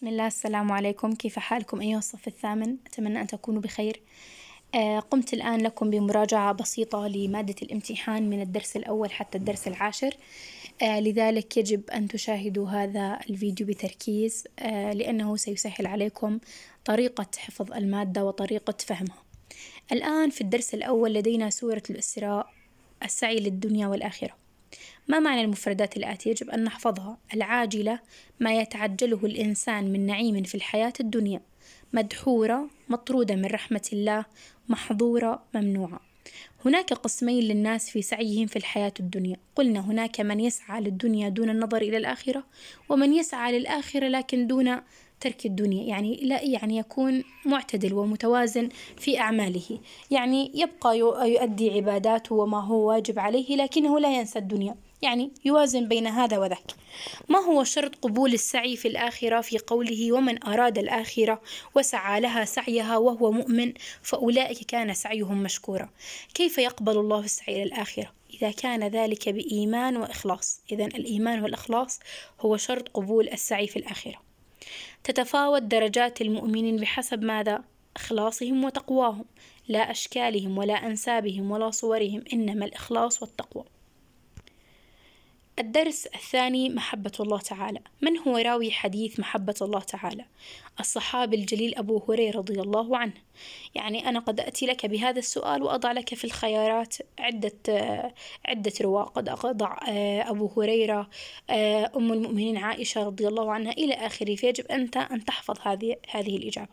بسم الله السلام عليكم كيف حالكم أيها الصف الثامن أتمنى أن تكونوا بخير آه، قمت الآن لكم بمراجعة بسيطة لمادة الامتحان من الدرس الأول حتى الدرس العاشر آه، لذلك يجب أن تشاهدوا هذا الفيديو بتركيز آه، لأنه سيسهل عليكم طريقة حفظ المادة وطريقة فهمها الآن في الدرس الأول لدينا سورة الإسراء السعي للدنيا والآخرة ما معنى المفردات الآتية يجب أن نحفظها العاجلة ما يتعجله الإنسان من نعيم في الحياة الدنيا مدحورة مطرودة من رحمة الله محظورة ممنوعة هناك قسمين للناس في سعيهم في الحياة الدنيا قلنا هناك من يسعى للدنيا دون النظر إلى الآخرة ومن يسعى للآخرة لكن دون ترك الدنيا يعني لا يعني يكون معتدل ومتوازن في أعماله يعني يبقى يؤدي عباداته وما هو واجب عليه لكنه لا ينسى الدنيا يعني يوازن بين هذا وذاك ما هو شرط قبول السعي في الآخرة في قوله ومن أراد الآخرة وسعى لها سعيها وهو مؤمن فأولئك كان سعيهم مشكورا كيف يقبل الله السعي إلى الآخرة إذا كان ذلك بإيمان وإخلاص إذا الإيمان والإخلاص هو شرط قبول السعي في الآخرة تتفاوت درجات المؤمنين بحسب ماذا اخلاصهم وتقواهم لا اشكالهم ولا انسابهم ولا صورهم انما الاخلاص والتقوى الدرس الثاني محبة الله تعالى من هو راوي حديث محبة الله تعالى الصحابي الجليل أبو هريرة رضي الله عنه يعني أنا قد أتي لك بهذا السؤال وأضع لك في الخيارات عدة عدة رواة قد أضع آه، أبو هريرة آه، أم المؤمنين عائشة رضي الله عنها إلى آخره فيجب أنت أن تحفظ هذه هذه الإجابة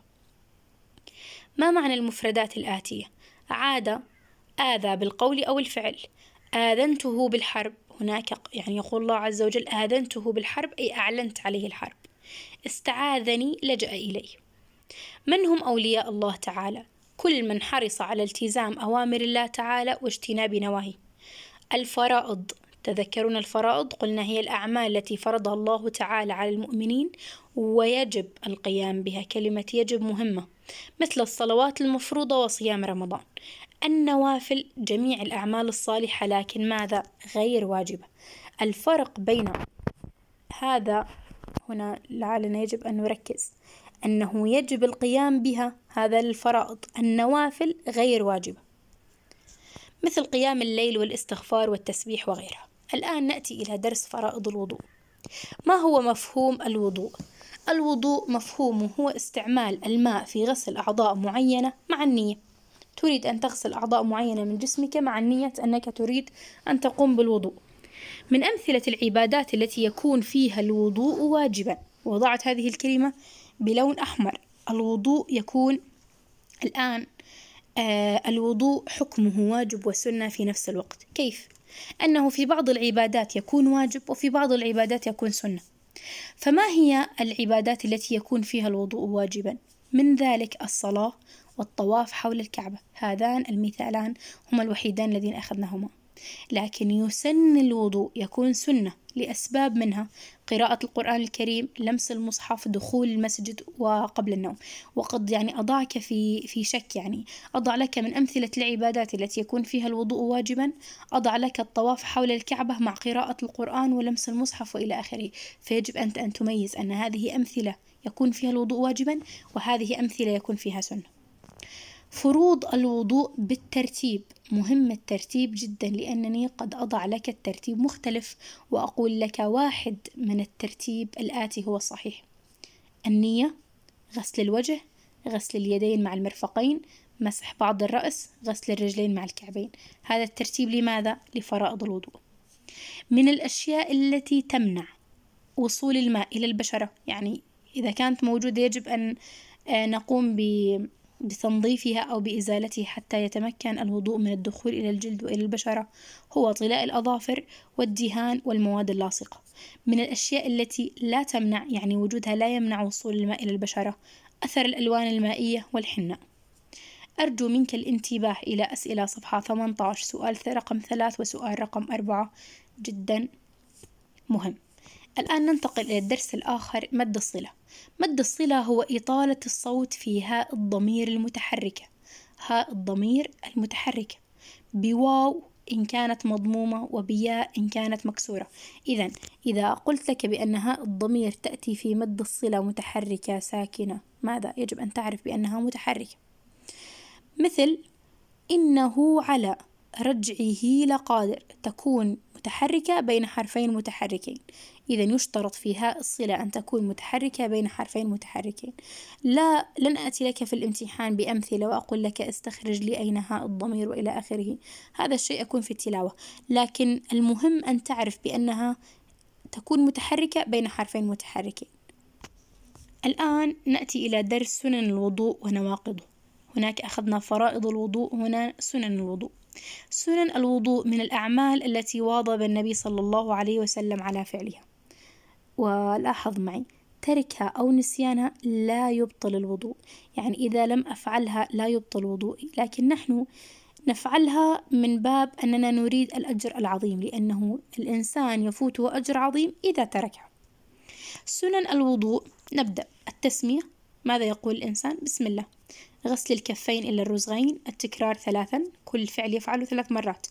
ما معنى المفردات الآتية عاد آذى بالقول أو الفعل آذنته بالحرب هناك يعني يقول الله عز وجل آذنته بالحرب أي أعلنت عليه الحرب استعاذني لجأ إليه من هم أولياء الله تعالى؟ كل من حرص على التزام أوامر الله تعالى واجتناب نواهيه الفرائض تذكرون الفرائض قلنا هي الأعمال التي فرضها الله تعالى على المؤمنين ويجب القيام بها كلمة يجب مهمة مثل الصلوات المفروضة وصيام رمضان النوافل جميع الأعمال الصالحة لكن ماذا غير واجبة الفرق بين هذا هنا لعلنا يجب أن نركز أنه يجب القيام بها هذا الفرائض النوافل غير واجبة مثل قيام الليل والاستغفار والتسبيح وغيرها الآن نأتي إلى درس فرائض الوضوء ما هو مفهوم الوضوء؟ الوضوء مفهومه هو استعمال الماء في غسل أعضاء معينة مع النية تريد أن تغسل أعضاء معينة من جسمك مع النية أنك تريد أن تقوم بالوضوء من أمثلة العبادات التي يكون فيها الوضوء واجبا وضعت هذه الكلمة بلون أحمر الوضوء يكون الآن آه الوضوء حكمه واجب وسنة في نفس الوقت كيف؟ أنه في بعض العبادات يكون واجب وفي بعض العبادات يكون سنة فما هي العبادات التي يكون فيها الوضوء واجبا؟ من ذلك الصلاة والطواف حول الكعبة هذان المثالان هما الوحيدان اللذين أخذناهما لكن يسن الوضوء يكون سنة لأسباب منها قراءة القرآن الكريم لمس المصحف دخول المسجد وقبل النوم وقد يعني أضعك في, في شك يعني أضع لك من أمثلة العبادات التي يكون فيها الوضوء واجبا أضع لك الطواف حول الكعبة مع قراءة القرآن ولمس المصحف وإلى آخره فيجب أنت أن تميز أن هذه أمثلة يكون فيها الوضوء واجبا وهذه أمثلة يكون فيها سنة فروض الوضوء بالترتيب مهم الترتيب جدا لأنني قد أضع لك الترتيب مختلف وأقول لك واحد من الترتيب الآتي هو الصحيح النية غسل الوجه غسل اليدين مع المرفقين مسح بعض الرأس غسل الرجلين مع الكعبين هذا الترتيب لماذا؟ لفرائض الوضوء من الأشياء التي تمنع وصول الماء إلى البشرة يعني إذا كانت موجودة يجب أن آه، نقوم ب بتنظيفها أو بإزالته حتى يتمكن الوضوء من الدخول إلى الجلد وإلى البشرة هو طلاء الأظافر والدهان والمواد اللاصقة من الأشياء التي لا تمنع يعني وجودها لا يمنع وصول الماء إلى البشرة أثر الألوان المائية والحنة أرجو منك الانتباه إلى أسئلة صفحة 18 سؤال رقم 3 وسؤال رقم 4 جدا مهم الآن ننتقل إلى الدرس الآخر مد الصلة مد الصلة هو إطالة الصوت في هاء الضمير المتحركة هاء الضمير المتحركة بواو إن كانت مضمومة وبياء إن كانت مكسورة إذا إذا قلت لك بأن هاء الضمير تأتي في مد الصلة متحركة ساكنة ماذا يجب أن تعرف بأنها متحركة مثل إنه على رجعه لقادر تكون متحركة بين حرفين متحركين إذا يشترط فيها الصلة أن تكون متحركة بين حرفين متحركين لا لن أتي لك في الامتحان بأمثلة وأقول لك استخرج لي أين هاء الضمير وإلى آخره هذا الشيء يكون في التلاوة لكن المهم أن تعرف بأنها تكون متحركة بين حرفين متحركين الآن نأتي إلى درس سنن الوضوء ونواقضه هناك أخذنا فرائض الوضوء هنا سنن الوضوء سنن الوضوء من الأعمال التي واظب النبي صلى الله عليه وسلم على فعلها ولاحظ معي تركها أو نسيانها لا يبطل الوضوء يعني إذا لم أفعلها لا يبطل وضوئي لكن نحن نفعلها من باب أننا نريد الأجر العظيم لأنه الإنسان يفوته أجر عظيم إذا تركها سنن الوضوء نبدأ التسمية ماذا يقول الإنسان بسم الله غسل الكفين إلى الرزغين التكرار ثلاثا كل فعل يفعله ثلاث مرات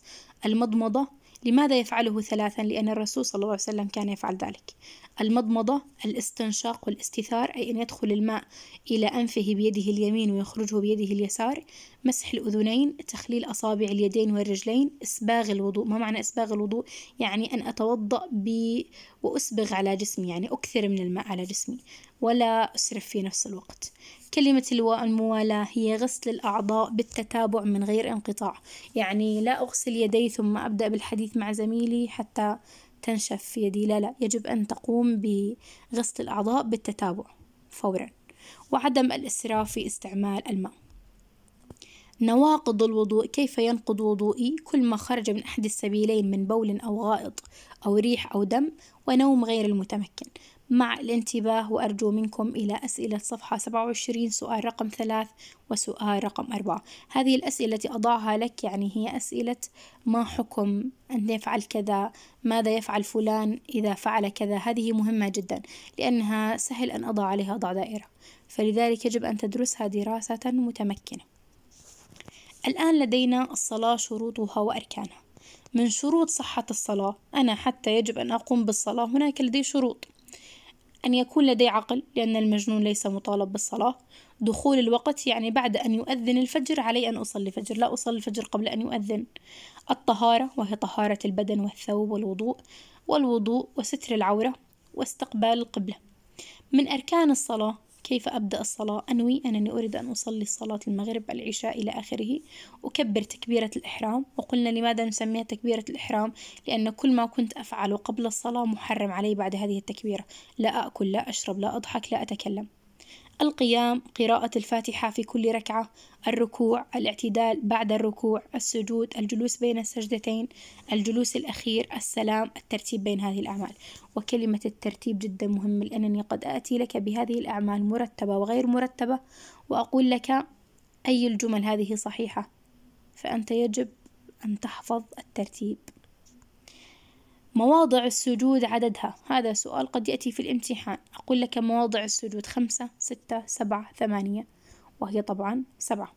المضمضة لماذا يفعله ثلاثا لأن الرسول صلى الله عليه وسلم كان يفعل ذلك المضمضة الاستنشاق والاستثار أي أن يدخل الماء إلى أنفه بيده اليمين ويخرجه بيده اليسار مسح الأذنين تخليل أصابع اليدين والرجلين إسباغ الوضوء ما معنى إسباغ الوضوء يعني أن أتوضأ ب... وأسبغ على جسمي يعني أكثر من الماء على جسمي ولا أسرف في نفس الوقت كلمة الموالاة هي غسل الأعضاء بالتتابع من غير انقطاع يعني لا أغسل يدي ثم أبدأ بالحديث مع زميلي حتى تنشف يدي لا لا يجب أن تقوم بغسل الأعضاء بالتتابع فورا وعدم الإسراف في استعمال الماء نواقض الوضوء كيف ينقض وضوئي كل ما خرج من أحد السبيلين من بول أو غائط أو ريح أو دم ونوم غير المتمكن مع الانتباه وأرجو منكم إلى أسئلة صفحة 27 سؤال رقم 3 وسؤال رقم 4 هذه الأسئلة التي أضعها لك يعني هي أسئلة ما حكم أن يفعل كذا ماذا يفعل فلان إذا فعل كذا هذه مهمة جدا لأنها سهل أن أضع عليها أضع دائرة فلذلك يجب أن تدرسها دراسة متمكنة الآن لدينا الصلاة شروطها وأركانها من شروط صحة الصلاة أنا حتى يجب أن أقوم بالصلاة هناك لدي شروط أن يكون لدي عقل لأن المجنون ليس مطالب بالصلاة دخول الوقت يعني بعد أن يؤذن الفجر علي أن أصلي الفجر لا أصلي الفجر قبل أن يؤذن الطهارة وهي طهارة البدن والثوب والوضوء والوضوء وستر العورة واستقبال القبلة من أركان الصلاة كيف أبدأ الصلاة أنوي أنني أريد أن أصلي صلاة المغرب العشاء إلى آخره أكبر تكبيرة الإحرام وقلنا لماذا نسميها تكبيرة الإحرام لأن كل ما كنت أفعله قبل الصلاة محرم علي بعد هذه التكبيرة لا أكل لا أشرب لا أضحك لا أتكلم القيام قراءة الفاتحة في كل ركعة الركوع الاعتدال بعد الركوع السجود الجلوس بين السجدتين الجلوس الأخير السلام الترتيب بين هذه الأعمال وكلمة الترتيب جدا مهم لأنني قد آتي لك بهذه الأعمال مرتبة وغير مرتبة وأقول لك أي الجمل هذه صحيحة فأنت يجب أن تحفظ الترتيب مواضع السجود عددها هذا سؤال قد يأتي في الامتحان أقول لك مواضع السجود خمسة ستة سبعة ثمانية وهي طبعا سبعة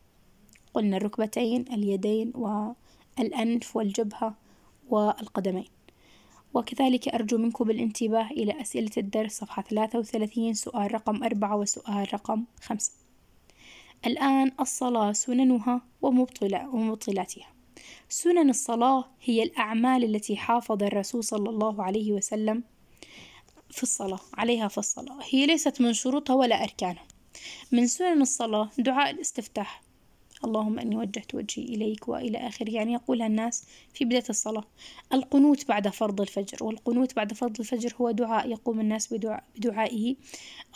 قلنا الركبتين اليدين والأنف والجبهة والقدمين وكذلك أرجو منكم بالانتباه إلى أسئلة الدرس صفحة 33 سؤال رقم أربعة وسؤال رقم خمسة الآن الصلاة سننها ومبطلاتها سنن الصلاة هي الأعمال التي حافظ الرسول صلى الله عليه وسلم في الصلاة عليها في الصلاة هي ليست من شروطها ولا أركانها من سنن الصلاة دعاء الاستفتاح اللهم أني وجهت وجهي إليك وإلى آخره يعني يقولها الناس في بداية الصلاة القنوت بعد فرض الفجر والقنوت بعد فرض الفجر هو دعاء يقوم الناس بدعاء بدعائه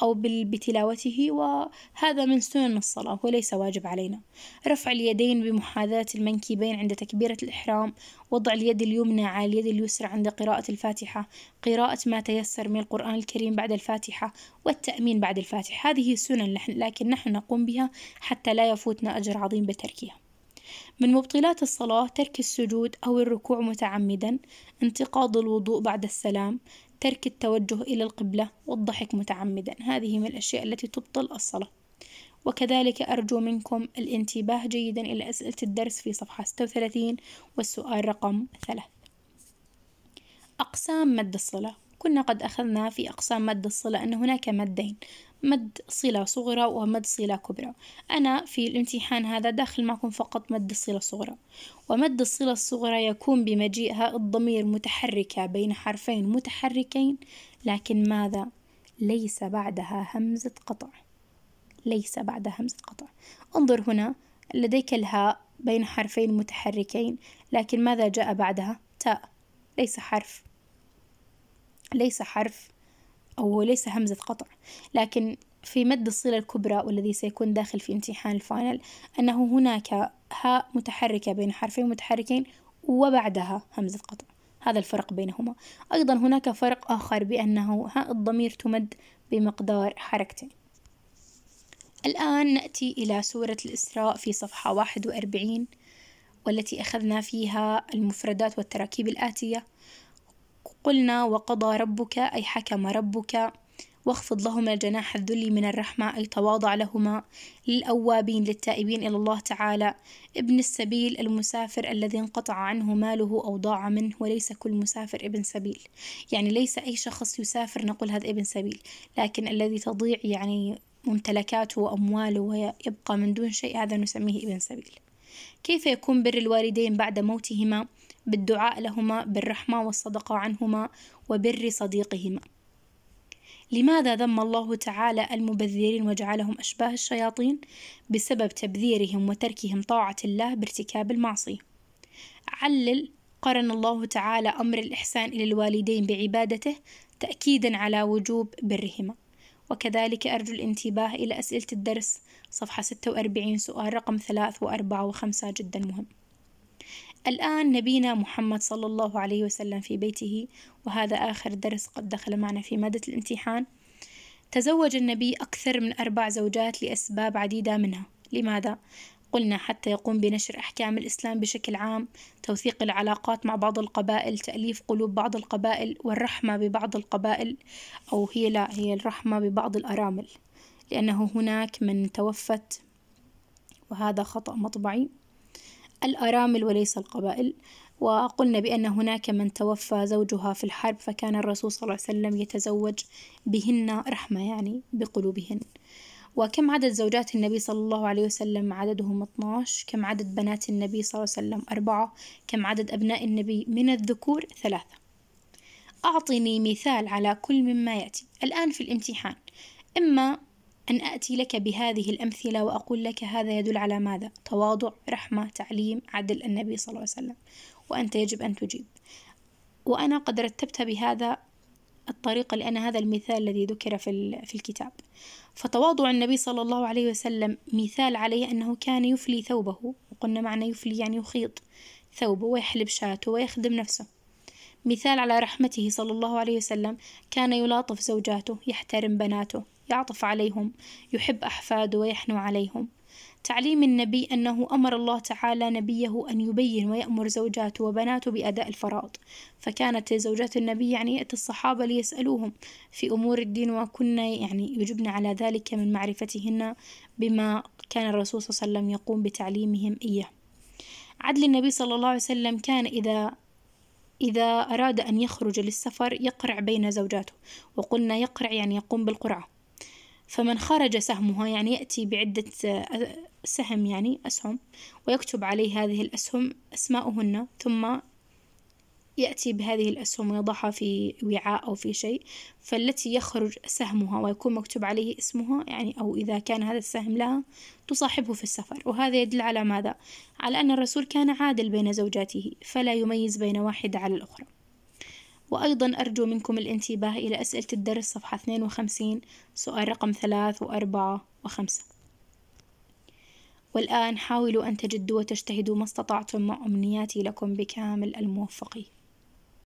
أو بتلاوته وهذا من سنن الصلاة وليس واجب علينا رفع اليدين بمحاذاة المنكبين عند تكبيرة الإحرام وضع اليد اليمنى على اليد اليسرى عند قراءة الفاتحة قراءة ما تيسر من القرآن الكريم بعد الفاتحة والتأمين بعد الفاتحة هذه سنن لكن نحن نقوم بها حتى لا يفوتنا أجر عظيم العظيم بتركها من مبطلات الصلاة ترك السجود أو الركوع متعمدا انتقاض الوضوء بعد السلام ترك التوجه إلى القبلة والضحك متعمدا هذه من الأشياء التي تبطل الصلاة وكذلك أرجو منكم الانتباه جيدا إلى أسئلة الدرس في صفحة 36 والسؤال رقم 3 أقسام مد الصلاة كنا قد أخذنا في أقسام مد الصلة أن هناك مدين مد صلة صغرى ومد صلة كبرى أنا في الامتحان هذا داخل معكم فقط مد الصلة الصغرى ومد الصلة الصغرى يكون بمجيئها الضمير متحركة بين حرفين متحركين لكن ماذا؟ ليس بعدها همزة قطع ليس بعدها همزة قطع انظر هنا لديك الهاء بين حرفين متحركين لكن ماذا جاء بعدها؟ تاء ليس حرف ليس حرف أو ليس همزة قطع لكن في مد الصلة الكبرى والذي سيكون داخل في امتحان الفاينل أنه هناك هاء متحركة بين حرفين متحركين وبعدها همزة قطع هذا الفرق بينهما أيضا هناك فرق آخر بأنه هاء الضمير تمد بمقدار حركتين الآن نأتي إلى سورة الإسراء في صفحة 41 والتي أخذنا فيها المفردات والتراكيب الآتية قلنا وقضى ربك أي حكم ربك واخفض لهما جناح الذل من الرحمة أي تواضع لهما للأوابين للتائبين إلى الله تعالى ابن السبيل المسافر الذي انقطع عنه ماله أو ضاع منه وليس كل مسافر ابن سبيل يعني ليس أي شخص يسافر نقول هذا ابن سبيل لكن الذي تضيع يعني ممتلكاته وأمواله ويبقى من دون شيء هذا نسميه ابن سبيل كيف يكون بر الوالدين بعد موتهما بالدعاء لهما بالرحمة والصدقة عنهما وبر صديقهما لماذا ذم الله تعالى المبذرين وجعلهم أشباه الشياطين بسبب تبذيرهم وتركهم طاعة الله بارتكاب المعصية علل قرن الله تعالى أمر الإحسان إلى الوالدين بعبادته تأكيدا على وجوب برهما وكذلك أرجو الانتباه إلى أسئلة الدرس صفحة 46 سؤال رقم 3 و4 و5 جدا مهم الآن نبينا محمد صلى الله عليه وسلم في بيته وهذا آخر درس قد دخل معنا في مادة الامتحان تزوج النبي أكثر من أربع زوجات لأسباب عديدة منها لماذا؟ قلنا حتى يقوم بنشر أحكام الإسلام بشكل عام توثيق العلاقات مع بعض القبائل تأليف قلوب بعض القبائل والرحمة ببعض القبائل أو هي لا هي الرحمة ببعض الأرامل لأنه هناك من توفت وهذا خطأ مطبعي الأرامل وليس القبائل وقلنا بأن هناك من توفى زوجها في الحرب فكان الرسول صلى الله عليه وسلم يتزوج بهن رحمة يعني بقلوبهن وكم عدد زوجات النبي صلى الله عليه وسلم عددهم 12 كم عدد بنات النبي صلى الله عليه وسلم أربعة كم عدد أبناء النبي من الذكور ثلاثة أعطني مثال على كل مما يأتي الآن في الامتحان إما أن آتي لك بهذه الأمثلة وأقول لك هذا يدل على ماذا تواضع رحمة تعليم عدل النبي صلى الله عليه وسلم وأنت يجب أن تجيب وأنا قد رتبت بهذا الطريقة لأن هذا المثال الذي ذكر في, في الكتاب فتواضع النبي صلى الله عليه وسلم مثال عليه أنه كان يفلي ثوبه وقلنا معنى يفلي يعني يخيط ثوبه ويحلب شاته ويخدم نفسه مثال على رحمته صلى الله عليه وسلم كان يلاطف زوجاته يحترم بناته يعطف عليهم يحب أحفاده ويحنو عليهم تعليم النبي أنه أمر الله تعالى نبيه أن يبين ويأمر زوجاته وبناته بأداء الفرائض فكانت زوجات النبي يعني يأتي الصحابة ليسألوهم في أمور الدين وكنا يعني يجبن على ذلك من معرفتهن بما كان الرسول صلى الله عليه وسلم يقوم بتعليمهم إياه عدل النبي صلى الله عليه وسلم كان إذا إذا أراد أن يخرج للسفر يقرع بين زوجاته وقلنا يقرع يعني يقوم بالقرعة فمن خرج سهمها يعني يأتي بعدة آه، سهم يعني أسهم ويكتب عليه هذه الأسهم أسماؤهن ثم يأتي بهذه الأسهم ويضعها في وعاء أو في شيء فالتي يخرج سهمها ويكون مكتوب عليه اسمها يعني أو إذا كان هذا السهم لها تصاحبه في السفر وهذا يدل على ماذا؟ على أن الرسول كان عادل بين زوجاته فلا يميز بين واحدة على الأخرى وأيضا أرجو منكم الانتباه إلى أسئلة الدرس صفحة 52 سؤال رقم 3 و4 و5 والآن حاولوا أن تجدوا وتجتهدوا ما استطعتم مع أمنياتي لكم بكامل الموفقين